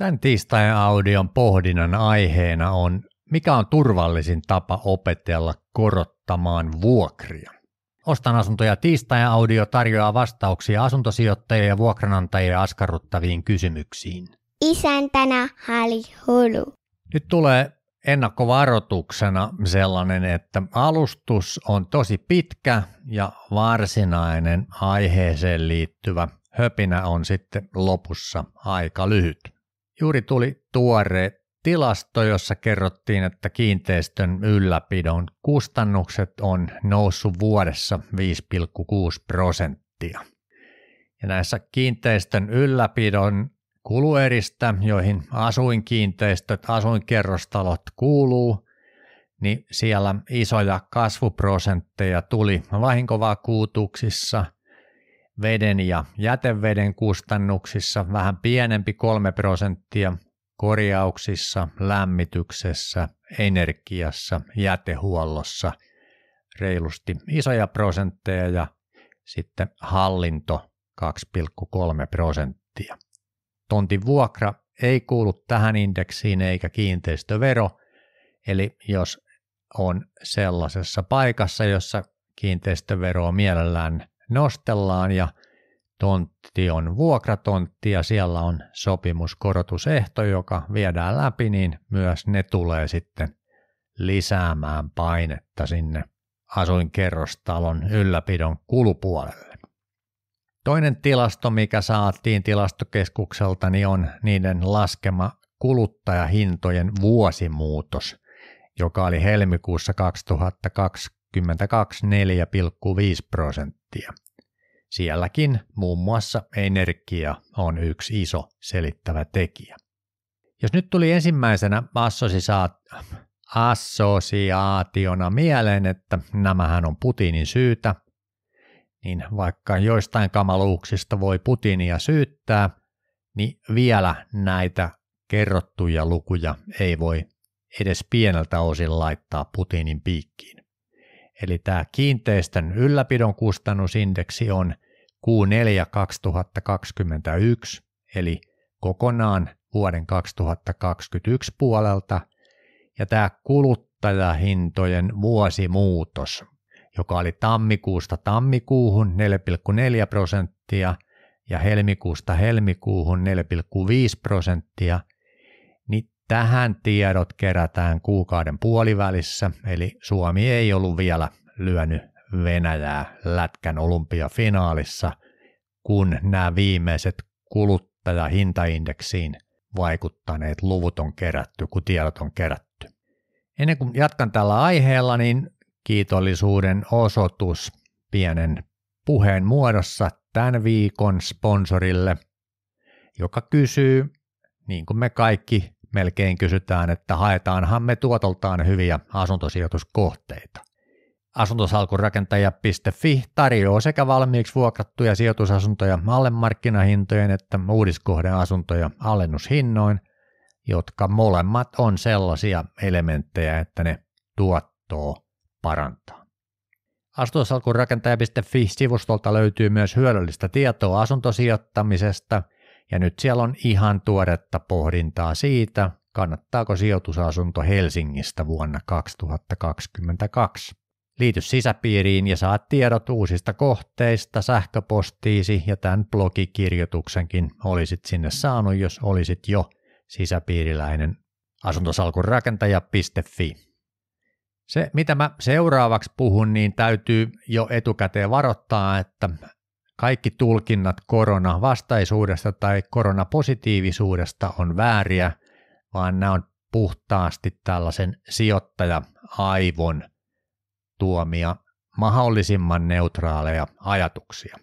Tämän tiistain audion pohdinnan aiheena on, mikä on turvallisin tapa opetella korottamaan vuokria. Ostan asuntoja tiistain audio tarjoaa vastauksia asuntosijoittajien ja vuokranantajia askarruttaviin kysymyksiin. Isäntänä Hali Hulu. Nyt tulee ennakkovaroituksena sellainen, että alustus on tosi pitkä ja varsinainen aiheeseen liittyvä höpinä on sitten lopussa aika lyhyt. Juuri tuli tuore tilasto, jossa kerrottiin, että kiinteistön ylläpidon kustannukset on noussut vuodessa 5,6 prosenttia. Ja näissä kiinteistön ylläpidon kulueristä, joihin asuinkiinteistöt, asuinkerrostalot kuuluu, niin siellä isoja kasvuprosentteja tuli vahinkovakuutuksissa – veden ja jäteveden kustannuksissa vähän pienempi 3 prosenttia, korjauksissa, lämmityksessä, energiassa, jätehuollossa reilusti isoja prosentteja ja sitten hallinto 2,3 prosenttia. Tontin vuokra ei kuulu tähän indeksiin eikä kiinteistövero, eli jos on sellaisessa paikassa, jossa kiinteistövero on mielellään nostellaan ja tontti on vuokratontti ja siellä on sopimuskorotusehto, joka viedään läpi, niin myös ne tulee sitten lisäämään painetta sinne asuinkerrostalon ylläpidon kulupuolelle. Toinen tilasto, mikä saatiin tilastokeskukselta, niin on niiden laskema kuluttajahintojen vuosimuutos, joka oli helmikuussa 2022 4,5 prosenttia prosenttia. Sielläkin muun muassa energia on yksi iso selittävä tekijä. Jos nyt tuli ensimmäisenä assosiaationa mieleen, että nämähän on Putinin syytä, niin vaikka joistain kamaluuksista voi Putinia syyttää, niin vielä näitä kerrottuja lukuja ei voi edes pieneltä osin laittaa Putinin piikkiin. Eli tämä kiinteistön ylläpidon kustannusindeksi on Q4 2021, eli kokonaan vuoden 2021 puolelta, ja tämä kuluttajahintojen vuosimuutos, joka oli tammikuusta tammikuuhun 4,4 prosenttia ja helmikuusta helmikuuhun 4,5 prosenttia, Tähän tiedot kerätään kuukauden puolivälissä, eli Suomi ei ollut vielä lyönyt Venäjää lätkän olympiafinaalissa, kun nämä viimeiset kuluttajahintaindeksiin vaikuttaneet luvut on kerätty, kun tiedot on kerätty. Ennen kuin jatkan tällä aiheella, niin kiitollisuuden osoitus pienen puheen muodossa tämän viikon sponsorille, joka kysyy, niin kuin me kaikki melkein kysytään, että haetaanhan me tuotoltaan hyviä asuntosijoituskohteita. Asuntosalkurakentaja.fi tarjoaa sekä valmiiksi vuokrattuja sijoitusasuntoja alle markkinahintojen että uudiskohden asuntoja alennushinnoin, jotka molemmat on sellaisia elementtejä, että ne tuottoa parantaa. Asuntosalkurakentaja.fi sivustolta löytyy myös hyödyllistä tietoa asuntosijoittamisesta – ja nyt siellä on ihan tuoretta pohdintaa siitä, kannattaako sijoitusasunto Helsingistä vuonna 2022. Liity sisäpiiriin ja saat tiedot uusista kohteista sähköpostiisi ja tämän blogikirjoituksenkin olisit sinne saanut, jos olisit jo sisäpiiriläinen asuntosalkurakentaja.fi. Se, mitä mä seuraavaksi puhun, niin täytyy jo etukäteen varoittaa, että kaikki tulkinnat koronavastaisuudesta tai koronapositiivisuudesta on vääriä, vaan nämä on puhtaasti tällaisen sijoittaja-aivon tuomia mahdollisimman neutraaleja ajatuksia.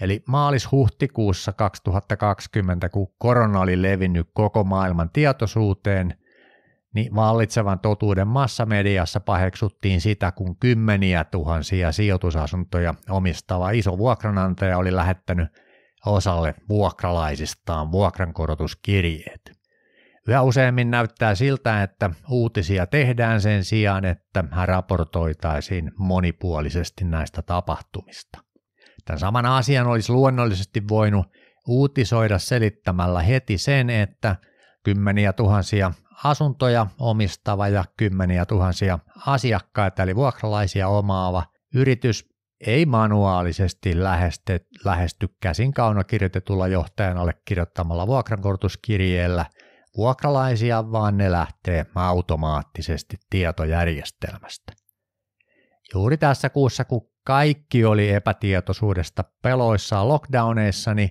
Eli maalis-huhtikuussa 2020, kun korona oli levinnyt koko maailman tietoisuuteen – niin vallitsevan totuuden massamediassa paheksuttiin sitä, kun kymmeniä tuhansia sijoitusasuntoja omistava iso vuokranantaja oli lähettänyt osalle vuokralaisistaan vuokrankorotuskirjeet. Yhä useammin näyttää siltä, että uutisia tehdään sen sijaan, että raportoitaisiin monipuolisesti näistä tapahtumista. Tämän saman asian olisi luonnollisesti voinut uutisoida selittämällä heti sen, että kymmeniä tuhansia asuntoja omistava ja kymmeniä tuhansia asiakkaita eli vuokralaisia omaava yritys ei manuaalisesti lähesty, lähesty käsin kaunokirjoitetulla johtajan allekirjoittamalla vuokrankortuskirjeellä vuokralaisia, vaan ne lähtee automaattisesti tietojärjestelmästä. Juuri tässä kuussa, kun kaikki oli epätietoisuudesta peloissaan lockdowneissa, niin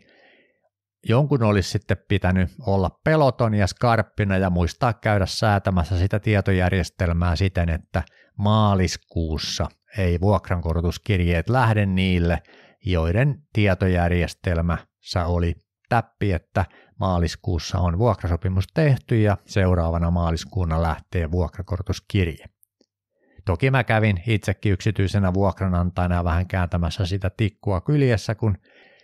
jonkun olisi sitten pitänyt olla peloton ja skarppina ja muistaa käydä säätämässä sitä tietojärjestelmää siten, että maaliskuussa ei vuokrankorotuskirjeet lähde niille, joiden tietojärjestelmässä oli täppi, että maaliskuussa on vuokrasopimus tehty ja seuraavana maaliskuuna lähtee vuokrakorotuskirje. Toki mä kävin itsekin yksityisenä vuokranantajana vähän kääntämässä sitä tikkua kyljessä, kun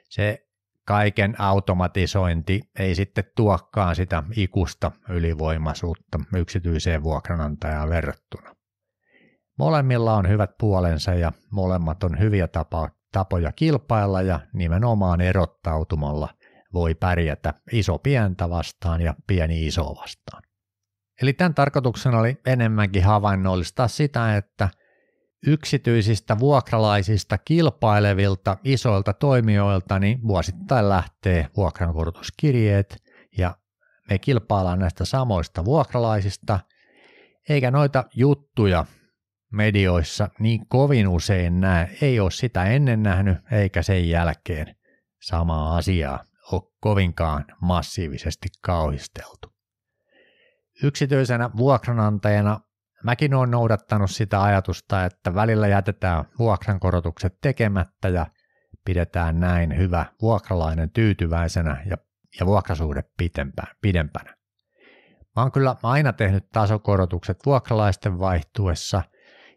se kaiken automatisointi ei sitten tuokkaan sitä ikusta ylivoimaisuutta yksityiseen vuokranantajaan verrattuna. Molemmilla on hyvät puolensa ja molemmat on hyviä tapa, tapoja kilpailla ja nimenomaan erottautumalla voi pärjätä iso pientä vastaan ja pieni iso vastaan. Eli tämän tarkoituksena oli enemmänkin havainnollistaa sitä, että – yksityisistä vuokralaisista kilpailevilta isoilta toimijoilta niin vuosittain lähtee vuokrankorotuskirjeet ja me kilpaillaan näistä samoista vuokralaisista, eikä noita juttuja medioissa niin kovin usein näe. Ei ole sitä ennen nähnyt eikä sen jälkeen samaa asiaa ole kovinkaan massiivisesti kauhisteltu. Yksityisenä vuokranantajana Mäkin olen noudattanut sitä ajatusta, että välillä jätetään vuokrankorotukset tekemättä ja pidetään näin hyvä vuokralainen tyytyväisenä ja, ja vuokrasuhde pitempään, pidempänä. Mä oon kyllä aina tehnyt tasokorotukset vuokralaisten vaihtuessa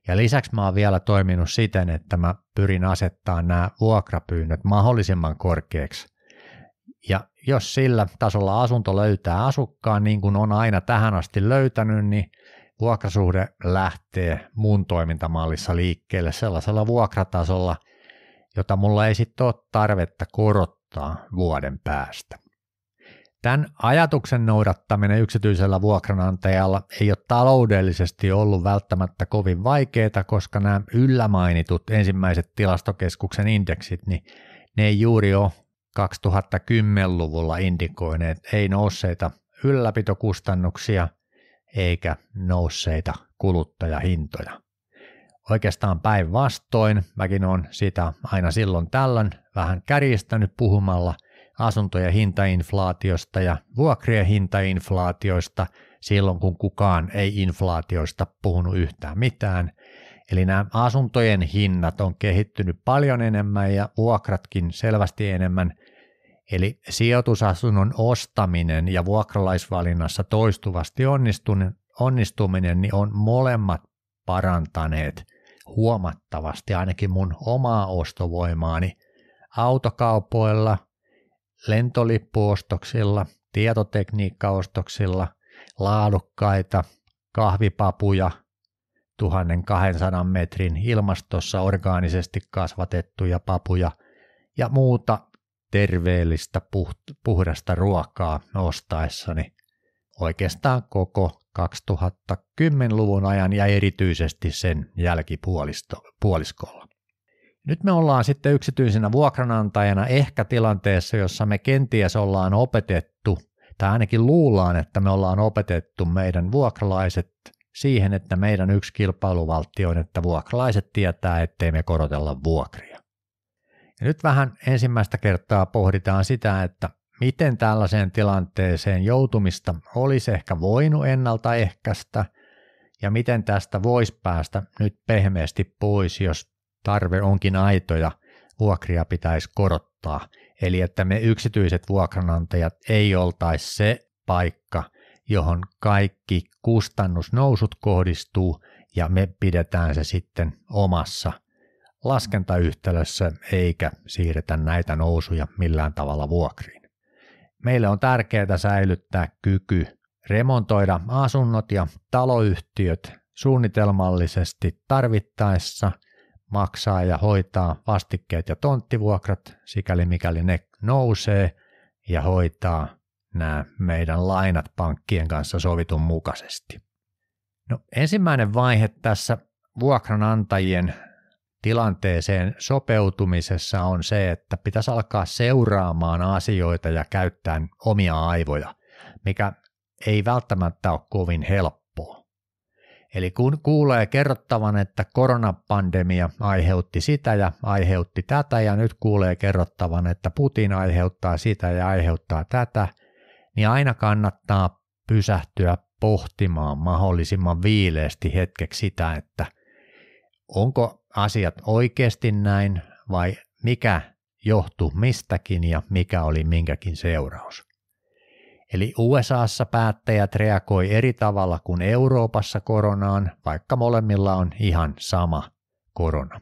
ja lisäksi mä oon vielä toiminut siten, että mä pyrin asettamaan nämä vuokrapyynnöt mahdollisimman korkeaksi. Ja jos sillä tasolla asunto löytää asukkaan, niin kuin on aina tähän asti löytänyt, niin – vuokrasuhde lähtee mun toimintamallissa liikkeelle sellaisella vuokratasolla, jota mulla ei sitten ole tarvetta korottaa vuoden päästä. Tämän ajatuksen noudattaminen yksityisellä vuokranantajalla ei ole taloudellisesti ollut välttämättä kovin vaikeaa, koska nämä yllä mainitut ensimmäiset tilastokeskuksen indeksit, niin ne ei juuri ole 2010-luvulla indikoineet ei nousseita ylläpitokustannuksia – eikä nousseita kuluttajahintoja. Oikeastaan päinvastoin, mäkin olen sitä aina silloin tällöin vähän kärjistänyt puhumalla asuntojen hintainflaatiosta ja vuokrien hintainflaatioista silloin, kun kukaan ei inflaatioista puhunut yhtään mitään. Eli nämä asuntojen hinnat on kehittynyt paljon enemmän ja vuokratkin selvästi enemmän – Eli sijoitusasunnon ostaminen ja vuokralaisvalinnassa toistuvasti onnistuminen niin on molemmat parantaneet huomattavasti ainakin mun omaa ostovoimaani autokaupoilla, lentolippuostoksilla, tietotekniikkaostoksilla, laadukkaita kahvipapuja, 1200 metrin ilmastossa orgaanisesti kasvatettuja papuja ja muuta terveellistä puht- puhdasta ruokaa ostaessani oikeastaan koko 2010-luvun ajan ja erityisesti sen jälkipuoliskolla. Nyt me ollaan sitten yksityisenä vuokranantajana ehkä tilanteessa, jossa me kenties ollaan opetettu, tai ainakin luullaan, että me ollaan opetettu meidän vuokralaiset siihen, että meidän yksi kilpailuvaltti on, että vuokralaiset tietää, ettei me korotella vuokria. Ja nyt vähän ensimmäistä kertaa pohditaan sitä, että miten tällaiseen tilanteeseen joutumista olisi ehkä voinut ennaltaehkäistä ja miten tästä voisi päästä nyt pehmeästi pois, jos tarve onkin aito ja vuokria pitäisi korottaa. Eli että me yksityiset vuokranantajat ei oltaisi se paikka, johon kaikki kustannusnousut kohdistuu ja me pidetään se sitten omassa laskentayhtälössä eikä siirretä näitä nousuja millään tavalla vuokriin. Meille on tärkeää säilyttää kyky remontoida asunnot ja taloyhtiöt suunnitelmallisesti tarvittaessa maksaa ja hoitaa vastikkeet ja tonttivuokrat, sikäli mikäli ne nousee, ja hoitaa nämä meidän lainat pankkien kanssa sovitun mukaisesti. No, ensimmäinen vaihe tässä vuokranantajien tilanteeseen sopeutumisessa on se, että pitäisi alkaa seuraamaan asioita ja käyttää omia aivoja, mikä ei välttämättä ole kovin helppoa. Eli kun kuulee kerrottavan, että koronapandemia aiheutti sitä ja aiheutti tätä, ja nyt kuulee kerrottavan, että Putin aiheuttaa sitä ja aiheuttaa tätä, niin aina kannattaa pysähtyä pohtimaan mahdollisimman viileästi hetkeksi sitä, että onko asiat oikeasti näin vai mikä johtuu mistäkin ja mikä oli minkäkin seuraus. Eli USAssa päättäjät reagoi eri tavalla kuin Euroopassa koronaan, vaikka molemmilla on ihan sama korona.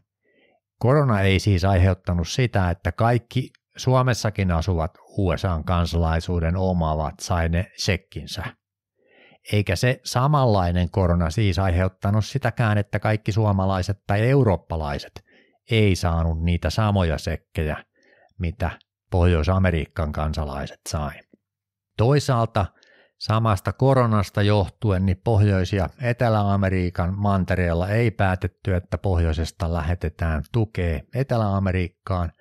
Korona ei siis aiheuttanut sitä, että kaikki Suomessakin asuvat USAn kansalaisuuden omaavat sai ne sekkinsä – eikä se samanlainen korona siis aiheuttanut sitäkään, että kaikki suomalaiset tai eurooppalaiset ei saanut niitä samoja sekkejä, mitä Pohjois-Amerikan kansalaiset sai. Toisaalta samasta koronasta johtuen niin Pohjois- ja Etelä-Amerikan mantereella ei päätetty, että pohjoisesta lähetetään tukea Etelä-Amerikkaan,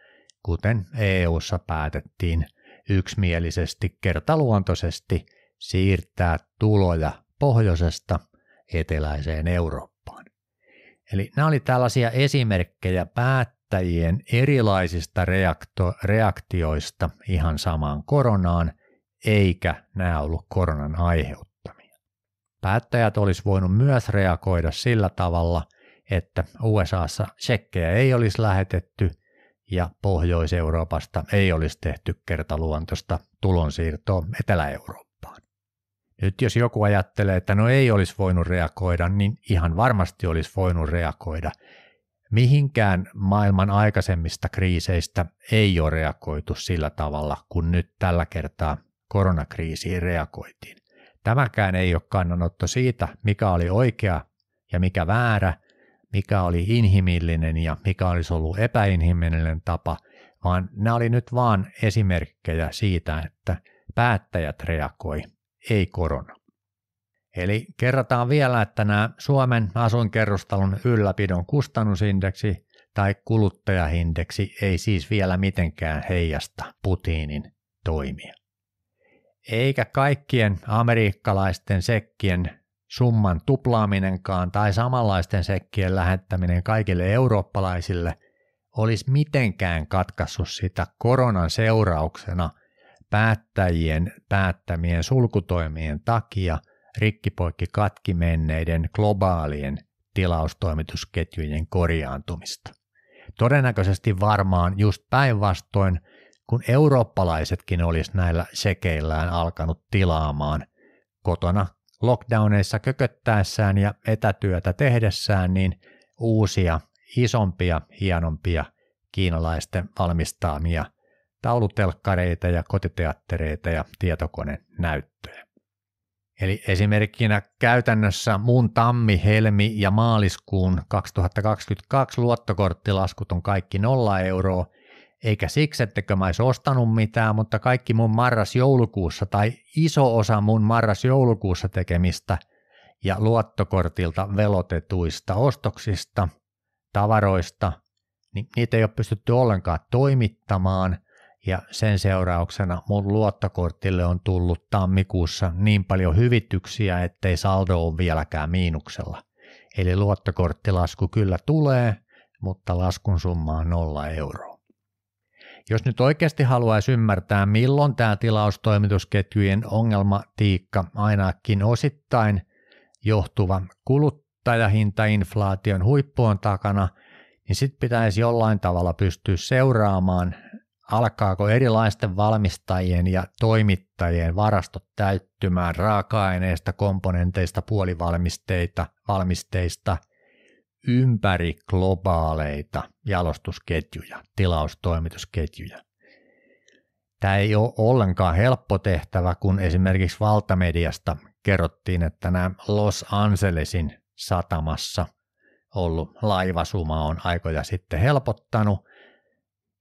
kuten EU:ssa päätettiin yksimielisesti kertaluontoisesti – siirtää tuloja pohjoisesta eteläiseen Eurooppaan. Eli nämä olivat tällaisia esimerkkejä päättäjien erilaisista reakto- reaktioista ihan samaan koronaan, eikä nämä ollut koronan aiheuttamia. Päättäjät olisi voinut myös reagoida sillä tavalla, että USAssa sekkejä ei olisi lähetetty – ja Pohjois-Euroopasta ei olisi tehty kertaluontoista tulonsiirtoa Etelä-Eurooppaan. Ja nyt jos joku ajattelee, että no ei olisi voinut reagoida, niin ihan varmasti olisi voinut reagoida. Mihinkään maailman aikaisemmista kriiseistä ei ole reagoitu sillä tavalla, kun nyt tällä kertaa koronakriisiin reagoitiin. Tämäkään ei ole kannanotto siitä, mikä oli oikea ja mikä väärä, mikä oli inhimillinen ja mikä olisi ollut epäinhimillinen tapa, vaan nämä oli nyt vaan esimerkkejä siitä, että päättäjät reagoi ei korona. Eli kerrataan vielä, että nämä Suomen asuinkerrostalon ylläpidon kustannusindeksi tai kuluttajahindeksi ei siis vielä mitenkään heijasta Putinin toimia. Eikä kaikkien amerikkalaisten sekkien summan tuplaaminenkaan tai samanlaisten sekkien lähettäminen kaikille eurooppalaisille olisi mitenkään katkassut sitä koronan seurauksena päättäjien päättämien sulkutoimien takia rikkipoikki katki menneiden globaalien tilaustoimitusketjujen korjaantumista. Todennäköisesti varmaan just päinvastoin, kun eurooppalaisetkin olisi näillä sekeillään alkanut tilaamaan kotona lockdowneissa kököttäessään ja etätyötä tehdessään, niin uusia, isompia, hienompia kiinalaisten valmistaamia – taulutelkkareita ja kotiteattereita ja tietokonenäyttöjä. Eli esimerkkinä käytännössä muun tammi, helmi ja maaliskuun 2022 luottokorttilaskut on kaikki nolla euroa, eikä siksi, ettekö mä olisi ostanut mitään, mutta kaikki mun marras-joulukuussa tai iso osa mun marras-joulukuussa tekemistä ja luottokortilta velotetuista ostoksista, tavaroista, niin niitä ei ole pystytty ollenkaan toimittamaan – ja sen seurauksena mun luottokortille on tullut tammikuussa niin paljon hyvityksiä, ettei saldo ole vieläkään miinuksella. Eli luottokorttilasku kyllä tulee, mutta laskun summa on nolla euroa. Jos nyt oikeasti haluaisi ymmärtää, milloin tämä tilaustoimitusketjujen ongelmatiikka ainakin osittain johtuva kuluttajahintainflaation huippu on takana, niin sitten pitäisi jollain tavalla pystyä seuraamaan alkaako erilaisten valmistajien ja toimittajien varastot täyttymään raaka-aineista, komponenteista, puolivalmisteita, valmisteista ympäri globaaleita jalostusketjuja, tilaustoimitusketjuja. Tämä ei ole ollenkaan helppo tehtävä, kun esimerkiksi valtamediasta kerrottiin, että nämä Los Angelesin satamassa ollut laivasuma on aikoja sitten helpottanut –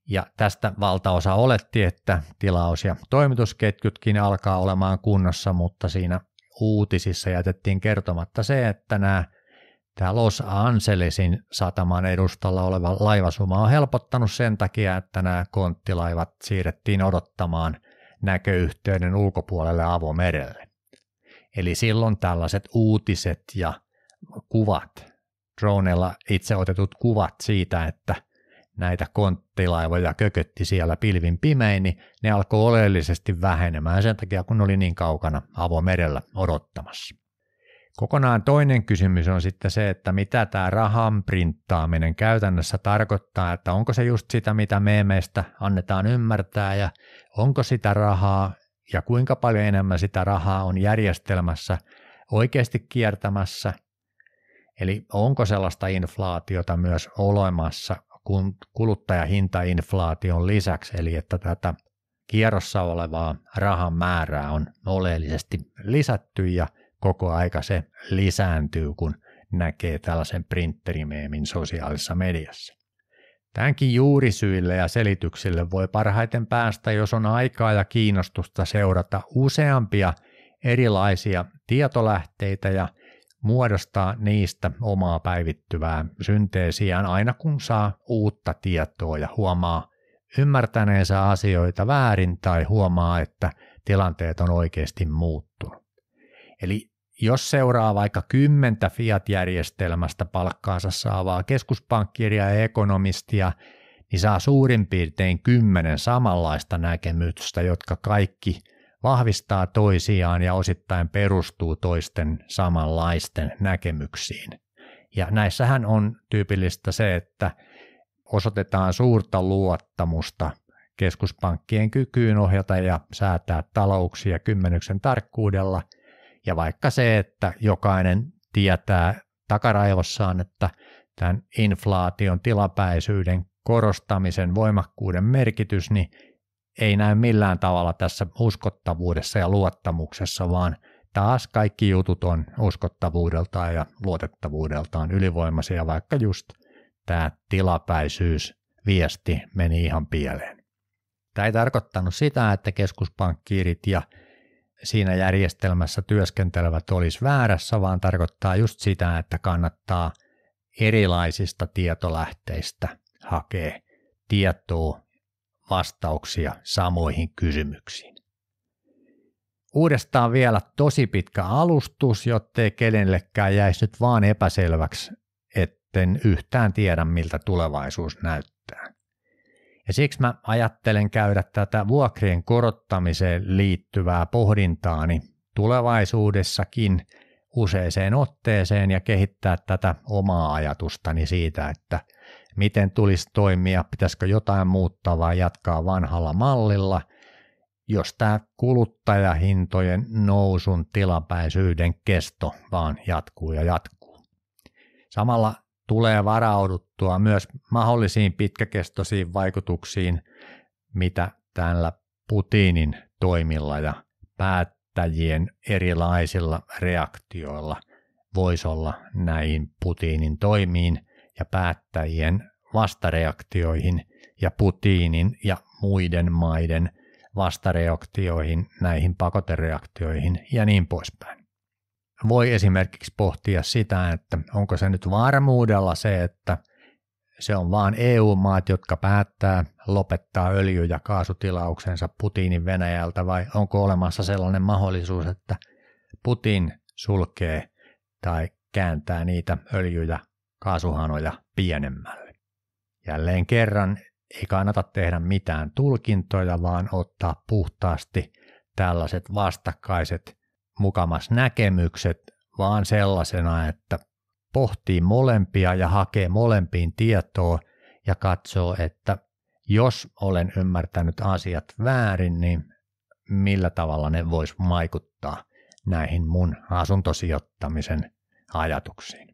ja tästä valtaosa oletti, että tilaus- ja toimitusketjutkin alkaa olemaan kunnossa, mutta siinä uutisissa jätettiin kertomatta se, että nämä tämä Los Angelesin sataman edustalla oleva laivasuma on helpottanut sen takia, että nämä konttilaivat siirrettiin odottamaan näköyhteyden ulkopuolelle avomerelle. Eli silloin tällaiset uutiset ja kuvat, droneilla itse otetut kuvat siitä, että – näitä konttilaivoja kökötti siellä pilvin pimein, niin ne alkoi oleellisesti vähenemään sen takia, kun ne oli niin kaukana avomerellä odottamassa. Kokonaan toinen kysymys on sitten se, että mitä tämä rahan printtaaminen käytännössä tarkoittaa, että onko se just sitä, mitä meemeistä annetaan ymmärtää ja onko sitä rahaa ja kuinka paljon enemmän sitä rahaa on järjestelmässä oikeasti kiertämässä Eli onko sellaista inflaatiota myös olemassa kuluttajahintainflaation lisäksi, eli että tätä kierrossa olevaa rahan määrää on oleellisesti lisätty ja koko aika se lisääntyy, kun näkee tällaisen printerimeemin sosiaalisessa mediassa. Tämänkin juurisyille ja selityksille voi parhaiten päästä, jos on aikaa ja kiinnostusta seurata useampia erilaisia tietolähteitä ja muodostaa niistä omaa päivittyvää synteesiään aina kun saa uutta tietoa ja huomaa ymmärtäneensä asioita väärin tai huomaa, että tilanteet on oikeasti muuttunut. Eli jos seuraa vaikka kymmentä fiat-järjestelmästä palkkaansa saavaa keskuspankkiria ja ekonomistia, niin saa suurin piirtein kymmenen samanlaista näkemystä, jotka kaikki vahvistaa toisiaan ja osittain perustuu toisten samanlaisten näkemyksiin. Ja näissähän on tyypillistä se, että osoitetaan suurta luottamusta keskuspankkien kykyyn ohjata ja säätää talouksia kymmenyksen tarkkuudella, ja vaikka se, että jokainen tietää takaraivossaan, että tämän inflaation tilapäisyyden korostamisen voimakkuuden merkitys, niin ei näy millään tavalla tässä uskottavuudessa ja luottamuksessa, vaan taas kaikki jutut on uskottavuudeltaan ja luotettavuudeltaan ylivoimaisia, vaikka just tämä tilapäisyys viesti meni ihan pieleen. Tämä ei tarkoittanut sitä, että keskuspankkiirit ja siinä järjestelmässä työskentelevät olisi väärässä, vaan tarkoittaa just sitä, että kannattaa erilaisista tietolähteistä hakea tietoa vastauksia samoihin kysymyksiin. Uudestaan vielä tosi pitkä alustus, jottei kenellekään jäisi nyt vaan epäselväksi, etten yhtään tiedä miltä tulevaisuus näyttää. Ja siksi mä ajattelen käydä tätä vuokrien korottamiseen liittyvää pohdintaani tulevaisuudessakin useeseen otteeseen ja kehittää tätä omaa ajatustani siitä, että – miten tulisi toimia, pitäisikö jotain muuttaa vai jatkaa vanhalla mallilla, jos tämä kuluttajahintojen nousun tilapäisyyden kesto vaan jatkuu ja jatkuu. Samalla tulee varauduttua myös mahdollisiin pitkäkestoisiin vaikutuksiin, mitä tällä Putinin toimilla ja päättäjien erilaisilla reaktioilla voisi olla näihin Putinin toimiin – ja päättäjien vastareaktioihin ja Putinin ja muiden maiden vastareaktioihin, näihin pakotereaktioihin ja niin poispäin. Voi esimerkiksi pohtia sitä, että onko se nyt varmuudella se, että se on vain EU-maat, jotka päättää lopettaa öljy- ja kaasutilauksensa Putinin Venäjältä vai onko olemassa sellainen mahdollisuus, että Putin sulkee tai kääntää niitä öljy- ja kaasuhanoja pienemmälle. Jälleen kerran ei kannata tehdä mitään tulkintoja, vaan ottaa puhtaasti tällaiset vastakkaiset mukamas näkemykset, vaan sellaisena, että pohtii molempia ja hakee molempiin tietoa ja katsoo, että jos olen ymmärtänyt asiat väärin, niin millä tavalla ne vois vaikuttaa näihin mun asuntosijoittamisen ajatuksiin.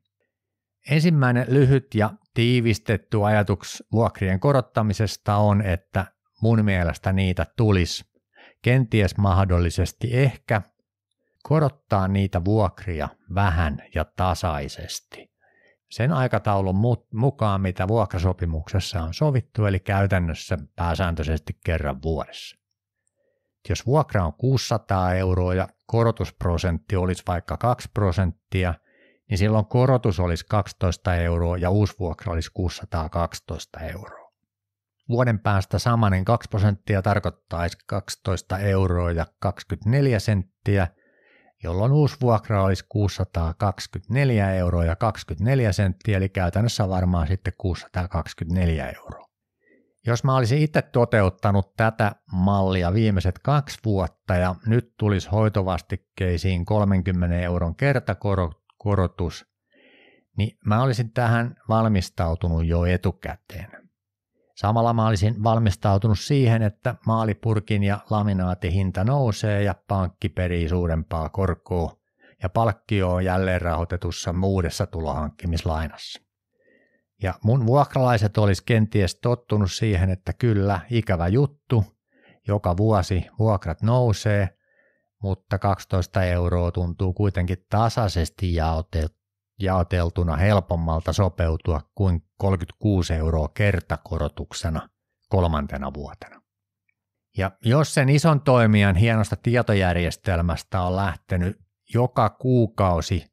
Ensimmäinen lyhyt ja tiivistetty ajatus vuokrien korottamisesta on, että mun mielestä niitä tulisi kenties mahdollisesti ehkä korottaa niitä vuokria vähän ja tasaisesti. Sen aikataulun mukaan, mitä vuokrasopimuksessa on sovittu, eli käytännössä pääsääntöisesti kerran vuodessa. Jos vuokra on 600 euroa ja korotusprosentti olisi vaikka 2 prosenttia – niin silloin korotus olisi 12 euroa ja uusi vuokra olisi 612 euroa. Vuoden päästä samanen 2 prosenttia tarkoittaisi 12 euroa ja 24 senttiä, jolloin uusi vuokra olisi 624 euroa ja 24 senttiä, eli käytännössä varmaan sitten 624 euroa. Jos mä olisin itse toteuttanut tätä mallia viimeiset kaksi vuotta ja nyt tulisi hoitovastikkeisiin 30 euron kertakorotus, korotus, niin mä olisin tähän valmistautunut jo etukäteen. Samalla mä olisin valmistautunut siihen, että maalipurkin ja laminaatihinta nousee ja pankki perii suurempaa korkoa ja palkkio on jälleen rahoitetussa muudessa tulohankkimislainassa. Ja mun vuokralaiset olisi kenties tottunut siihen, että kyllä, ikävä juttu, joka vuosi vuokrat nousee, mutta 12 euroa tuntuu kuitenkin tasaisesti jaoteltuna helpommalta sopeutua kuin 36 euroa kertakorotuksena kolmantena vuotena. Ja jos sen ison toimijan hienosta tietojärjestelmästä on lähtenyt joka kuukausi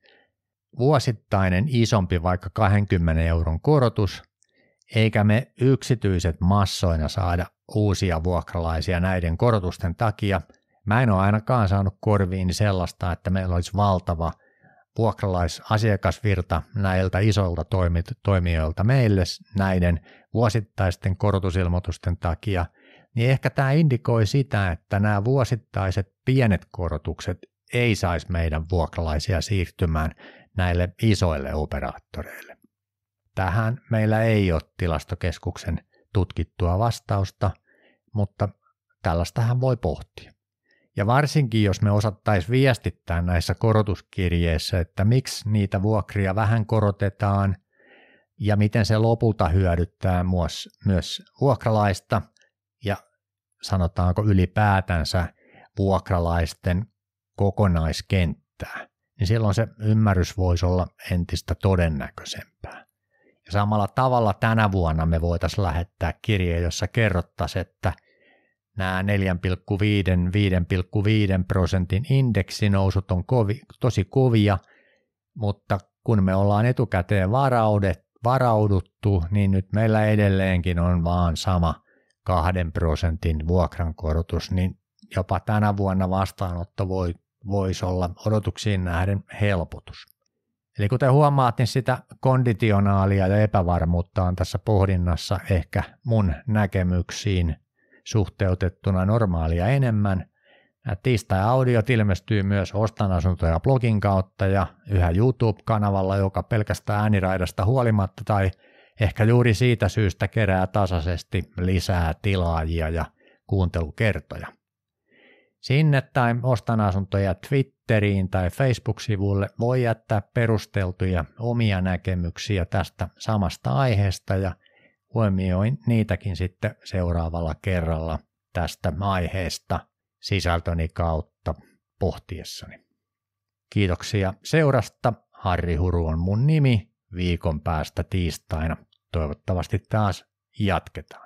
vuosittainen isompi vaikka 20 euron korotus, eikä me yksityiset massoina saada uusia vuokralaisia näiden korotusten takia – Mä en ole ainakaan saanut korviin sellaista, että meillä olisi valtava vuokralaisasiakasvirta näiltä isoilta toimijoilta meille näiden vuosittaisten korotusilmoitusten takia, niin ehkä tämä indikoi sitä, että nämä vuosittaiset pienet korotukset ei saisi meidän vuokralaisia siirtymään näille isoille operaattoreille. Tähän meillä ei ole tilastokeskuksen tutkittua vastausta, mutta tällaistahan voi pohtia. Ja varsinkin, jos me osattaisiin viestittää näissä korotuskirjeissä, että miksi niitä vuokria vähän korotetaan ja miten se lopulta hyödyttää myös, myös vuokralaista ja sanotaanko ylipäätänsä vuokralaisten kokonaiskenttää, niin silloin se ymmärrys voisi olla entistä todennäköisempää. Ja samalla tavalla tänä vuonna me voitaisiin lähettää kirje, jossa kerrottaisiin, että – nämä 4,5-5,5 prosentin indeksinousut on kovi, tosi kovia, mutta kun me ollaan etukäteen varaudet, varauduttu, niin nyt meillä edelleenkin on vaan sama kahden prosentin vuokrankorotus, niin jopa tänä vuonna vastaanotto voi, voisi olla odotuksiin nähden helpotus. Eli kuten huomaat, niin sitä konditionaalia ja epävarmuutta on tässä pohdinnassa ehkä mun näkemyksiin suhteutettuna normaalia enemmän. Tiistai-audiot ilmestyy myös Ostan asuntoja blogin kautta ja yhä YouTube-kanavalla, joka pelkästään ääniraidasta huolimatta tai ehkä juuri siitä syystä kerää tasaisesti lisää tilaajia ja kuuntelukertoja. Sinne tai Ostan asuntoja Twitteriin tai Facebook-sivulle voi jättää perusteltuja omia näkemyksiä tästä samasta aiheesta ja huomioin niitäkin sitten seuraavalla kerralla tästä aiheesta sisältöni kautta pohtiessani. Kiitoksia seurasta. Harri Huru on mun nimi. Viikon päästä tiistaina. Toivottavasti taas jatketaan.